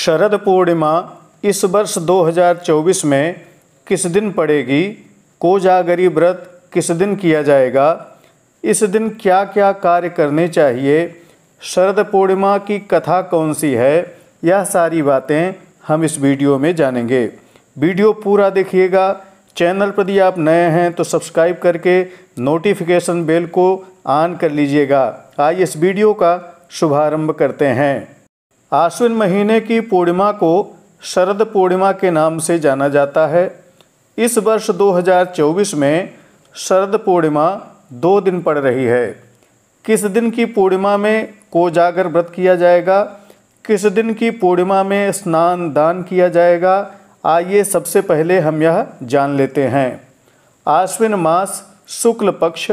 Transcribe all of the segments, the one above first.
शरद पूर्णिमा इस वर्ष 2024 में किस दिन पड़ेगी कोजागरी व्रत किस दिन किया जाएगा इस दिन क्या क्या कार्य करने चाहिए शरद पूर्णिमा की कथा कौन सी है यह सारी बातें हम इस वीडियो में जानेंगे वीडियो पूरा देखिएगा चैनल पर यदि आप नए हैं तो सब्सक्राइब करके नोटिफिकेशन बेल को ऑन कर लीजिएगा आइए इस वीडियो का शुभारंभ करते हैं आश्विन महीने की पूर्णिमा को शरद पूर्णिमा के नाम से जाना जाता है इस वर्ष 2024 में शरद पूर्णिमा दो दिन पड़ रही है किस दिन की पूर्णिमा में कोजागर व्रत किया जाएगा किस दिन की पूर्णिमा में स्नान दान किया जाएगा आइए सबसे पहले हम यह जान लेते हैं आश्विन मास शुक्ल पक्ष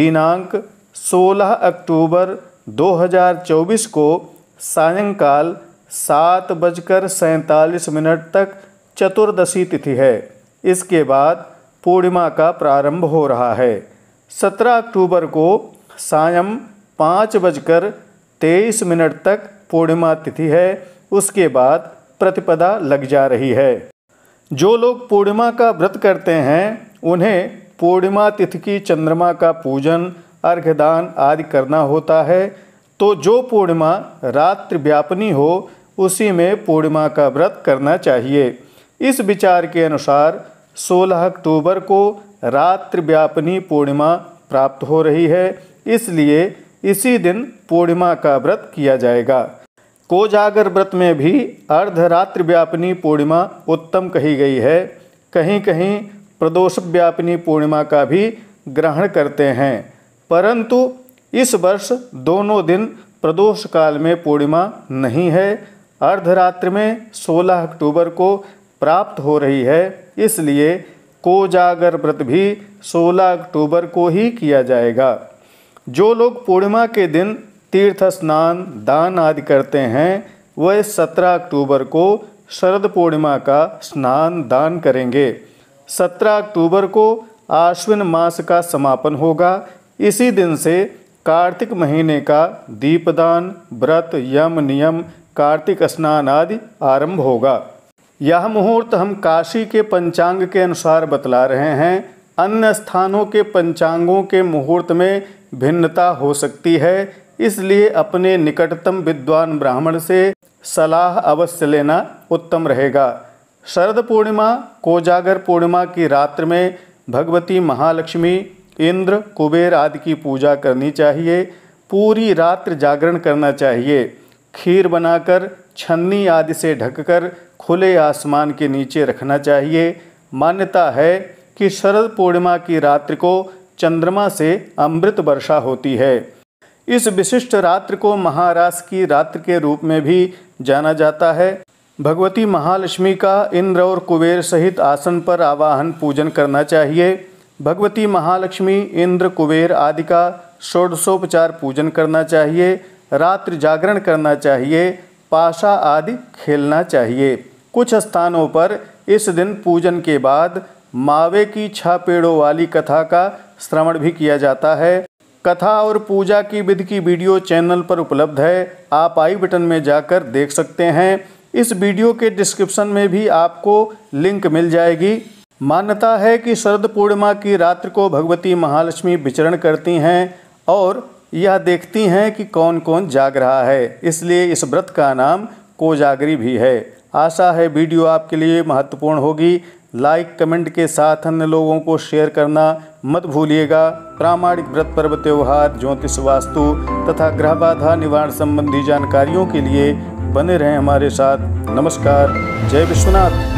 दिनांक 16 अक्टूबर 2024 को सायंकाल सात बजकर सैंतालीस मिनट तक चतुर्दशी तिथि है इसके बाद पूर्णिमा का प्रारंभ हो रहा है सत्रह अक्टूबर को सायं पाँच बजकर तेईस मिनट तक पूर्णिमा तिथि है उसके बाद प्रतिपदा लग जा रही है जो लोग पूर्णिमा का व्रत करते हैं उन्हें पूर्णिमा तिथि की चंद्रमा का पूजन दान आदि करना होता है तो जो पूर्णिमा रात्रि व्यापनी हो उसी में पूर्णिमा का व्रत करना चाहिए इस विचार के अनुसार 16 अक्टूबर को रात्रि व्यापनी पूर्णिमा प्राप्त हो रही है इसलिए इसी दिन पूर्णिमा का व्रत किया जाएगा कोजागर व्रत में भी अर्धरात्रि व्यापनी पूर्णिमा उत्तम कही गई है कहीं कहीं प्रदोष व्यापनी पूर्णिमा का भी ग्रहण करते हैं परंतु इस वर्ष दोनों दिन प्रदोष काल में पूर्णिमा नहीं है अर्धरात्रि में 16 अक्टूबर को प्राप्त हो रही है इसलिए कोजागर व्रत भी 16 अक्टूबर को ही किया जाएगा जो लोग पूर्णिमा के दिन तीर्थ स्नान दान आदि करते हैं वह 17 अक्टूबर को शरद पूर्णिमा का स्नान दान करेंगे 17 अक्टूबर को आश्विन मास का समापन होगा इसी दिन से कार्तिक महीने का दीपदान व्रत यम नियम कार्तिक स्नान आदि आरंभ होगा यह मुहूर्त हम काशी के पंचांग के अनुसार बतला रहे हैं अन्य स्थानों के पंचांगों के मुहूर्त में भिन्नता हो सकती है इसलिए अपने निकटतम विद्वान ब्राह्मण से सलाह अवश्य लेना उत्तम रहेगा शरद पूर्णिमा कोजागर पूर्णिमा की रात्र में भगवती महालक्ष्मी इंद्र कुबेर आदि की पूजा करनी चाहिए पूरी रात्र जागरण करना चाहिए खीर बनाकर छन्नी आदि से ढककर खुले आसमान के नीचे रखना चाहिए मान्यता है कि शरद पूर्णिमा की रात्र को चंद्रमा से अमृत वर्षा होती है इस विशिष्ट रात्र को महारास की रात्र के रूप में भी जाना जाता है भगवती महालक्ष्मी का इंद्र और कुबेर सहित आसन पर आवाहन पूजन करना चाहिए भगवती महालक्ष्मी इंद्र कुबेर आदि का षोडशोपचार पूजन करना चाहिए रात्रि जागरण करना चाहिए पाशा आदि खेलना चाहिए कुछ स्थानों पर इस दिन पूजन के बाद मावे की छह पेड़ों वाली कथा का श्रवण भी किया जाता है कथा और पूजा की विधि की वीडियो चैनल पर उपलब्ध है आप आई बटन में जाकर देख सकते हैं इस वीडियो के डिस्क्रिप्शन में भी आपको लिंक मिल जाएगी मान्यता है कि शरद पूर्णिमा की रात्र को भगवती महालक्ष्मी विचरण करती हैं और यह देखती हैं कि कौन कौन जाग रहा है इसलिए इस व्रत का नाम कोजागरी भी है आशा है वीडियो आपके लिए महत्वपूर्ण होगी लाइक कमेंट के साथ अन्य लोगों को शेयर करना मत भूलिएगा प्रामाणिक व्रत पर्व त्यौहार ज्योतिष वास्तु तथा ग्रह बाधा निवारण संबंधी जानकारियों के लिए बने रहें हमारे साथ नमस्कार जय विश्वनाथ